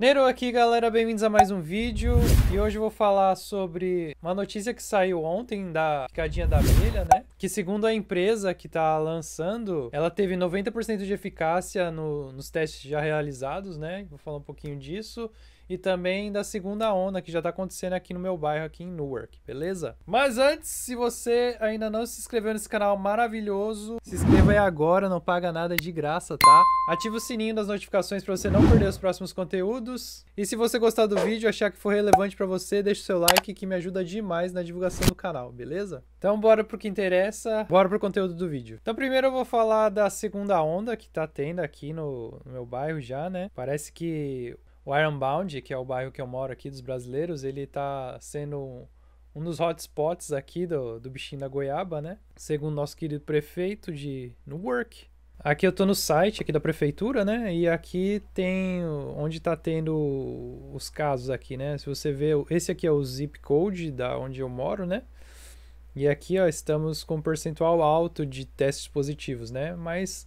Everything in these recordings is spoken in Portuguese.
Nero aqui galera, bem-vindos a mais um vídeo e hoje eu vou falar sobre uma notícia que saiu ontem da picadinha da abelha, né? Que segundo a empresa que tá lançando, ela teve 90% de eficácia no, nos testes já realizados, né? Vou falar um pouquinho disso e também da segunda onda que já está acontecendo aqui no meu bairro, aqui em Newark, beleza? Mas antes, se você ainda não se inscreveu nesse canal maravilhoso, se inscreva aí agora, não paga nada é de graça, tá? Ativa o sininho das notificações para você não perder os próximos conteúdos. E se você gostar do vídeo, achar que for relevante para você, deixa o seu like que me ajuda demais na divulgação do canal, beleza? Então bora pro que interessa, bora pro conteúdo do vídeo. Então primeiro eu vou falar da segunda onda que tá tendo aqui no, no meu bairro já, né? Parece que o Ironbound, que é o bairro que eu moro aqui dos brasileiros, ele tá sendo um dos hotspots aqui do, do bichinho da goiaba, né? Segundo nosso querido prefeito de Newark. Aqui eu tô no site aqui da prefeitura, né? E aqui tem onde tá tendo os casos aqui, né? Se você vê, esse aqui é o zip code da onde eu moro, né? E aqui, ó, estamos com um percentual alto de testes positivos, né? Mas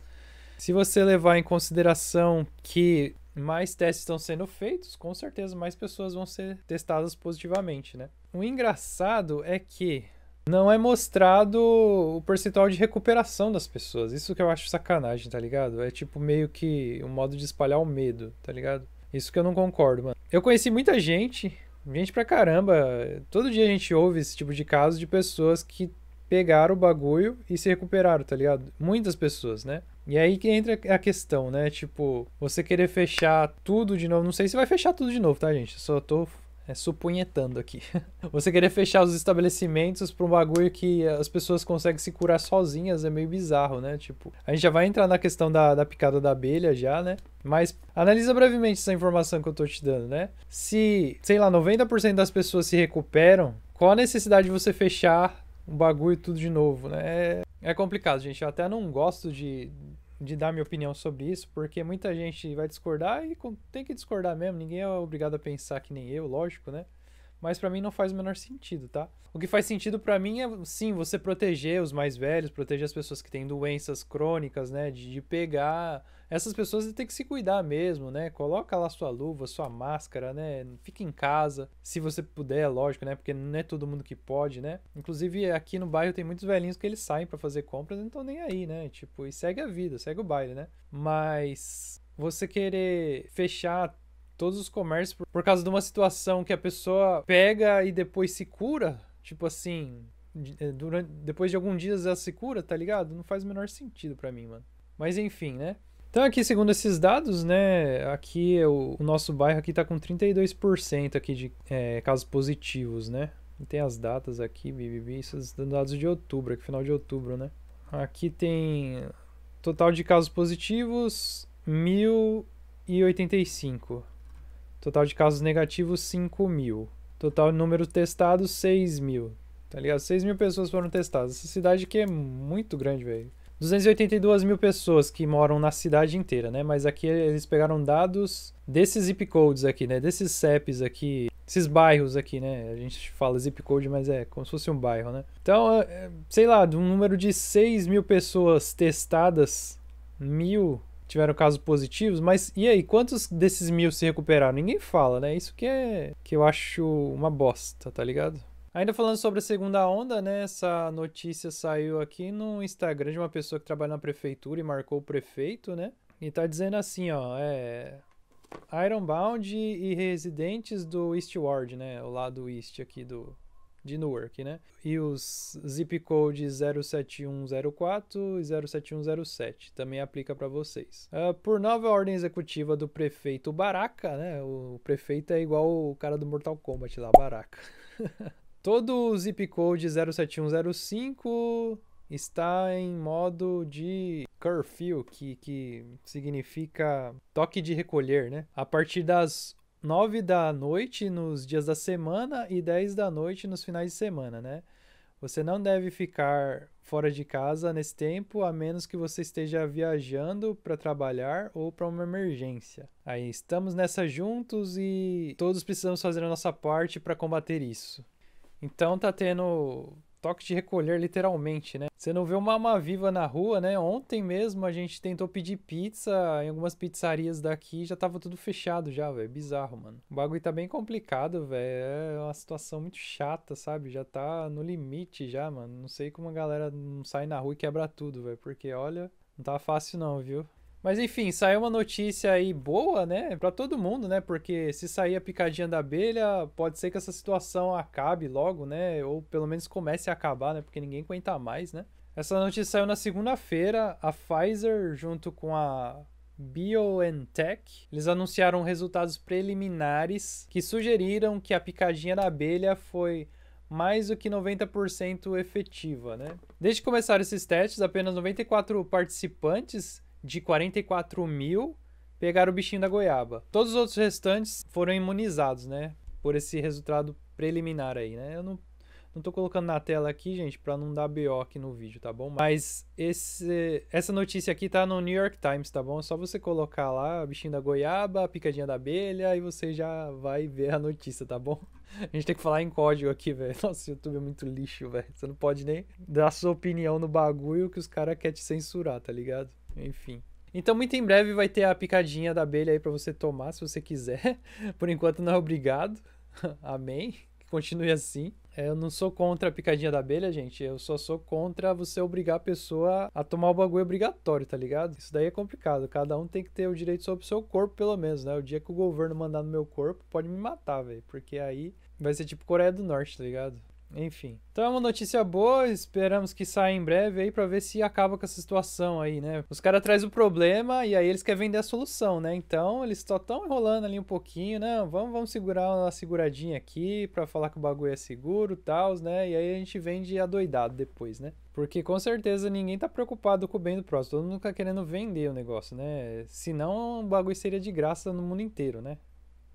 se você levar em consideração que mais testes estão sendo feitos, com certeza mais pessoas vão ser testadas positivamente, né? O engraçado é que não é mostrado o percentual de recuperação das pessoas. Isso que eu acho sacanagem, tá ligado? É tipo meio que um modo de espalhar o medo, tá ligado? Isso que eu não concordo, mano. Eu conheci muita gente, gente pra caramba. Todo dia a gente ouve esse tipo de casos de pessoas que pegaram o bagulho e se recuperaram, tá ligado? Muitas pessoas, né? E aí que entra a questão, né? Tipo, você querer fechar tudo de novo. Não sei se vai fechar tudo de novo, tá, gente? Eu só tô é, supunhetando aqui. você querer fechar os estabelecimentos para um bagulho que as pessoas conseguem se curar sozinhas é meio bizarro, né? Tipo, a gente já vai entrar na questão da, da picada da abelha já, né? Mas analisa brevemente essa informação que eu tô te dando, né? Se, sei lá, 90% das pessoas se recuperam, qual a necessidade de você fechar um bagulho tudo de novo, né? É é complicado, gente. Eu até não gosto de, de dar minha opinião sobre isso, porque muita gente vai discordar e tem que discordar mesmo. Ninguém é obrigado a pensar que nem eu, lógico, né? mas para mim não faz o menor sentido, tá? O que faz sentido para mim é, sim, você proteger os mais velhos, proteger as pessoas que têm doenças crônicas, né, de, de pegar. Essas pessoas têm que se cuidar mesmo, né? Coloca lá sua luva, sua máscara, né? Fica em casa, se você puder, lógico, né? Porque não é todo mundo que pode, né? Inclusive aqui no bairro tem muitos velhinhos que eles saem para fazer compras, então nem aí, né? Tipo, e segue a vida, segue o baile, né? Mas você querer fechar todos os comércios por, por causa de uma situação que a pessoa pega e depois se cura. Tipo assim, eh, durante, depois de alguns dias ela se cura, tá ligado? Não faz o menor sentido para mim, mano. Mas enfim, né? Então aqui, segundo esses dados, né, aqui é o, o nosso bairro aqui tá com 32% aqui de é, casos positivos, né? E tem as datas aqui, BBB, esses dados de outubro, aqui, final de outubro, né? Aqui tem total de casos positivos, 1085. Total de casos negativos, 5 mil. Total de números testados, 6 mil. Tá ligado? 6 mil pessoas foram testadas. Essa cidade que é muito grande, velho. 282 mil pessoas que moram na cidade inteira, né? Mas aqui eles pegaram dados desses zip codes aqui, né? Desses CEPs aqui, esses bairros aqui, né? A gente fala zip code, mas é como se fosse um bairro, né? Então, é, é, sei lá, de um número de 6 mil pessoas testadas, mil tiveram casos positivos, mas e aí, quantos desses mil se recuperaram? Ninguém fala, né? Isso que é que eu acho uma bosta, tá ligado? Ainda falando sobre a segunda onda, né? Essa notícia saiu aqui no Instagram de uma pessoa que trabalha na prefeitura e marcou o prefeito, né? E tá dizendo assim, ó, é. Ironbound e residentes do East Ward, né? O lado East aqui do, de Newark, né? E os zip code 07104 e 07107 também aplica para vocês. Uh, por nova ordem executiva do prefeito Baraka, né? O prefeito é igual o cara do Mortal Kombat lá, Baraka. Todo o zip code 07105 está em modo de curfew, que, que significa toque de recolher, né? A partir das 9 da noite nos dias da semana e 10 da noite nos finais de semana, né? Você não deve ficar fora de casa nesse tempo, a menos que você esteja viajando para trabalhar ou para uma emergência. Aí estamos nessa juntos e todos precisamos fazer a nossa parte para combater isso. Então tá tendo toque de recolher literalmente, né? Você não vê uma alma viva na rua, né? Ontem mesmo a gente tentou pedir pizza em algumas pizzarias daqui, já tava tudo fechado já, velho. Bizarro, mano. O bagulho tá bem complicado, velho. É uma situação muito chata, sabe? Já tá no limite já, mano. Não sei como a galera não sai na rua e quebra tudo, velho, porque olha, não tá fácil não, viu? Mas enfim, saiu uma notícia aí boa, né? Para todo mundo, né? Porque se sair a picadinha da abelha, pode ser que essa situação acabe logo, né? Ou pelo menos comece a acabar, né? Porque ninguém aguenta mais, né? Essa notícia saiu na segunda-feira. A Pfizer, junto com a BioNTech, eles anunciaram resultados preliminares que sugeriram que a picadinha da abelha foi mais do que 90% efetiva, né? Desde que começaram esses testes, apenas 94 participantes de 44 mil pegaram o bichinho da goiaba. Todos os outros restantes foram imunizados, né? Por esse resultado preliminar aí, né? Eu não, não tô colocando na tela aqui, gente, para não dar BO aqui no vídeo, tá bom? Mas esse, essa notícia aqui tá no New York Times, tá bom? É só você colocar lá bichinho da goiaba, picadinha da abelha e você já vai ver a notícia, tá bom? A gente tem que falar em código aqui, velho. Nossa, o YouTube é muito lixo, velho. Você não pode nem dar sua opinião no bagulho que os caras querem te censurar, tá ligado? Enfim. Então, muito em breve vai ter a picadinha da abelha aí para você tomar, se você quiser. Por enquanto, não é obrigado. Amém. Que continue assim. É, eu não sou contra a picadinha da abelha, gente. Eu só sou contra você obrigar a pessoa a tomar o bagulho obrigatório, tá ligado? Isso daí é complicado. Cada um tem que ter o direito sobre o seu corpo, pelo menos, né? O dia que o governo mandar no meu corpo, pode me matar, velho. Porque aí vai ser tipo Coreia do Norte, tá ligado? Enfim. Então é uma notícia boa, esperamos que saia em breve aí para ver se acaba com essa situação aí, né? Os caras trazem o problema e aí eles querem vender a solução, né? Então eles só estão enrolando ali um pouquinho, né? Vamos, vamos segurar uma seguradinha aqui para falar que o bagulho é seguro e tal, né? E aí a gente vende adoidado depois, né? Porque com certeza ninguém tá preocupado com o bem do próximo, todo mundo tá querendo vender o negócio, né? Senão o bagulho seria de graça no mundo inteiro, né?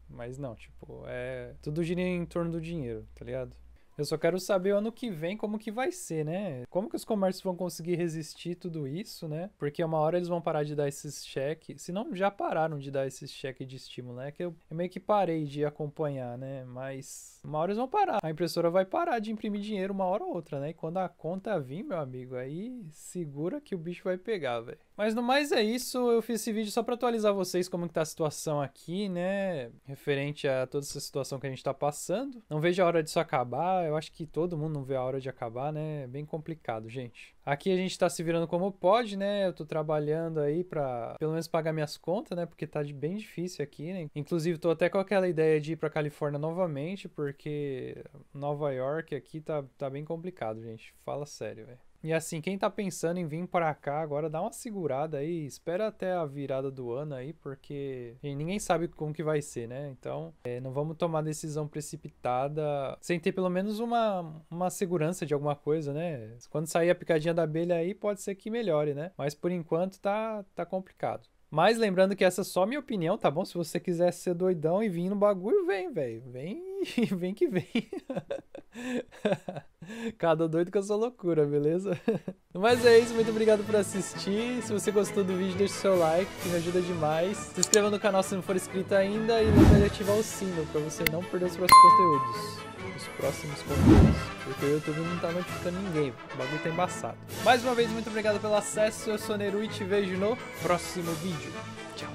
Mas não, tipo, é. Tudo gira em torno do dinheiro, tá ligado? Eu só quero saber o ano que vem como que vai ser, né? Como que os comércios vão conseguir resistir tudo isso, né? Porque uma hora eles vão parar de dar esses cheques. Se não, já pararam de dar esses cheques de estímulo, né? Que eu, eu, meio que parei de acompanhar, né? Mas uma hora eles vão parar. A impressora vai parar de imprimir dinheiro uma hora ou outra, né? E quando a conta vir, meu amigo, aí segura que o bicho vai pegar, velho. Mas no mais é isso, eu fiz esse vídeo só para atualizar vocês como que tá a situação aqui, né, referente a toda essa situação que a gente tá passando. Não vejo a hora disso acabar, eu acho que todo mundo não vê a hora de acabar, né, é bem complicado, gente. Aqui a gente tá se virando como pode, né, eu tô trabalhando aí para pelo menos pagar minhas contas, né, porque tá bem difícil aqui, né. Inclusive tô até com aquela ideia de ir pra Califórnia novamente, porque Nova York aqui tá, tá bem complicado, gente, fala sério, velho. E assim, quem tá pensando em vir para cá agora, dá uma segurada aí, espera até a virada do ano aí, porque ninguém sabe como que vai ser, né? Então, é, não vamos tomar decisão precipitada sem ter pelo menos uma, uma segurança de alguma coisa, né? Quando sair a picadinha da abelha aí, pode ser que melhore, né? Mas por enquanto tá, tá complicado. Mas lembrando que essa é só minha opinião, tá bom? Se você quiser ser doidão e vir no bagulho, vem, velho. Vem vem que vem. Cada doido com a sua loucura, beleza? Mas é isso, muito obrigado por assistir. Se você gostou do vídeo, deixa o seu like, que me ajuda demais. Se inscreva no canal se não for inscrito ainda e esqueça de ativar o sino para você não perder os próximos conteúdos. Os próximos conteúdos. Porque o YouTube não tá notificando ninguém. O bagulho tá embaçado. Mais uma vez, muito obrigado pelo acesso. Eu sou Neru e te vejo no próximo vídeo. Tchau.